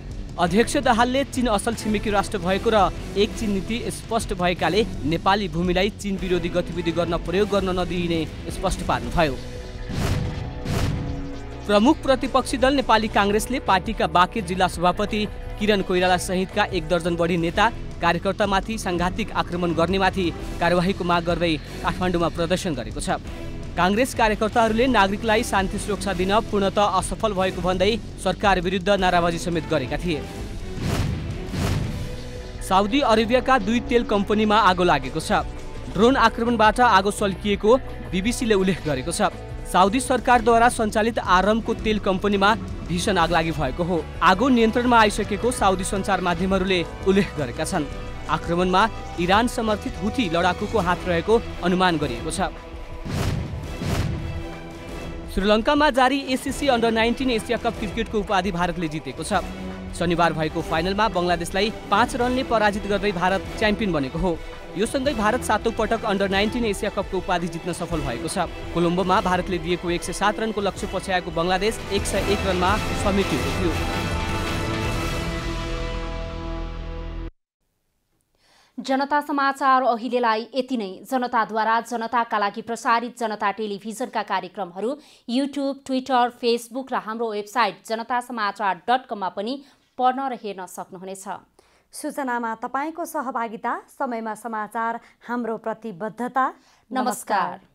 अध्यक्ष दाहालले चीन असल छिमेकी राष्ट्र भएको र एक चीन नीति स्पष्ट भएकाले नेपाली भूमिलाई चीन विरोधी गतिविधि गर्न प्रयोग गर्न नदिइने स्पष्ट पार्नुभयो प्रमुख प्रतिपक्षी दल नेपाली काङ्ग्रेसले पार्टीका बाके जिल्ला सभापति किरण कोइराला सहितका एक दर्जन बढी नेता कार्यकर्तामाथि साङ्घातिक आक्रमण गर्नेमाथि कार्यवाहीको माग गर्दै काठमाडौँमा प्रदर्शन गरेको छ काङ्ग्रेस कार्यकर्ताहरूले नागरिकलाई शान्ति सुरक्षा दिन पूर्णत असफल भएको भन्दै सरकार विरुद्ध नाराबाजी समेत गरेका थिए साउदी अरेबियाका दुई तेल कम्पनीमा आगो लागेको छ ड्रोन आक्रमणबाट आगो सल्किएको बिबिसीले उल्लेख गरेको छ साउदी सरकारद्वारा सञ्चालित आरमको तेल कम्पनीमा भीषण आगलागी भएको हो आगो नियन्त्रणमा आइसकेको साउदी सञ्चार माध्यमहरूले उल्लेख गरेका छन् आक्रमणमा इरान समर्थित हुथी लडाकुको हात रहेको अनुमान गरिएको छ श्रीलङ्कामा जारी ACC under nineteen Asia cup क्रिकेटको उपाधि भारतले जितेको छ शनिबार भएको फाइनलमा बङ्गलादेशलाई पाँच रनले पराजित गर्दै भारत च्याम्पियन बनेको हो यो सँगै भारत सातौँ पटक अन्डर नाइन्टिन एसिया कपको उपाधि जित्न सफल भएको छ कोलम्बोमा भारतले दिएको एक सय सात रनको लक्ष्य पछ्याएको बङ्गलादेश एक सय एक रनमा समेटिएको थियो जनता समाचार अहिलेलाई यति नै जनताद्वारा जनताका लागि प्रसारित जनता टेलिभिजनका कार्यक्रमहरू युट्युब ट्विटर फेसबुक र हाम्रो वेबसाइट जनता समाचार डट कममा पनि पढ्न र हेर्न सक्नुहुनेछ सूचनामा तपाईँको सहभागिता समयमा समाचार हाम्रो प्रतिबद्धता नमस्कार